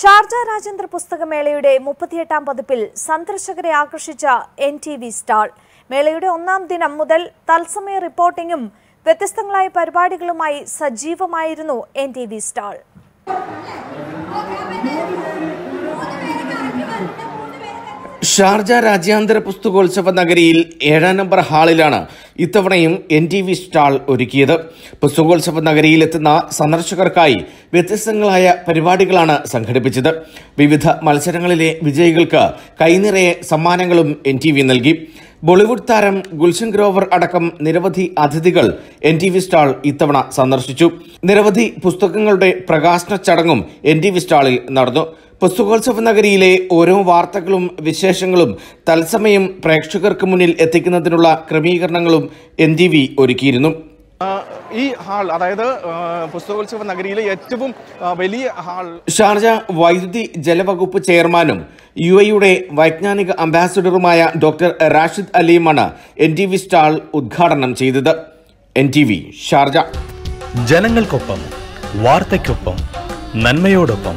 Sharjah Rajendra പുസ്തകമേളയുടെ മുപ്പത്തിയെട്ടാം പതിപ്പിൽ സന്ദർശകരെ ആകർഷിച്ച എൻ ടി വി സ്റ്റാൾ മേളയുടെ ഒന്നാം ദിനം മുതൽ തത്സമയ റിപ്പോർട്ടിംഗും വ്യത്യസ്തങ്ങളായ പരിപാടികളുമായി സജീവമായിരുന്നു N T V stall Sharjah രാജ്യാന്തര പുസ്തകോത്സവ നഗരിയിൽ ഏഴാം നമ്പർ ഹാളിലാണ് ഇത്തവണയും എൻ ടി വി സ്റ്റാൾ ഒരുക്കിയത് പുസ്തകോത്സവ നഗരിയിലെത്തുന്ന സന്ദർശകർക്കായി വ്യത്യസ്തങ്ങളായ പരിപാടികളാണ് സംഘടിപ്പിച്ചത് വിവിധ മത്സരങ്ങളിലെ വിജയികൾക്ക് കൈനിറയെ സമ്മാനങ്ങളും എൻ ടി വി നൽകി ബോളിവുഡ് താരം ഗുൽഷൻ ഗ്രോവർ അടക്കം നിരവധി അതിഥികൾ എൻ ടി വി സ്റ്റാൾ ഇത്തവണ സന്ദർശിച്ചു നിരവധി പുസ്തകങ്ങളുടെ പ്രകാശന ചടങ്ങും എൻ ടി വി സ്റ്റാളിൽ നടന്നു പുസ്തകോത്സവ നഗരിയിലെ ഓരോ വാർത്തകളും വിശേഷങ്ങളും തത്സമയം പ്രേക്ഷകർക്ക് മുന്നിൽ എത്തിക്കുന്നതിനുള്ള ക്രമീകരണങ്ങളും എൻ ഒരുക്കിയിരുന്നു ഈ ഹാൾ അതായത് പുസ്തകോത്സവ നഗരിയിലെ ഏറ്റവും വലിയ ഹാൾ ഷാർജ വൈദ്യുതി ജലവകുപ്പ് ചെയർമാനും യു എയുടെ വൈജ്ഞാനിക അംബാസിഡറുമായ ഡോക്ടർ റാഷിദ് അലിയുമാണ് എൻ ടി വി സ്റ്റാൾ ഉദ്ഘാടനം ചെയ്തത് എൻ ടി വി ഷാർജ ജനങ്ങൾക്കൊപ്പം വാർത്തയ്ക്കൊപ്പം നന്മയോടൊപ്പം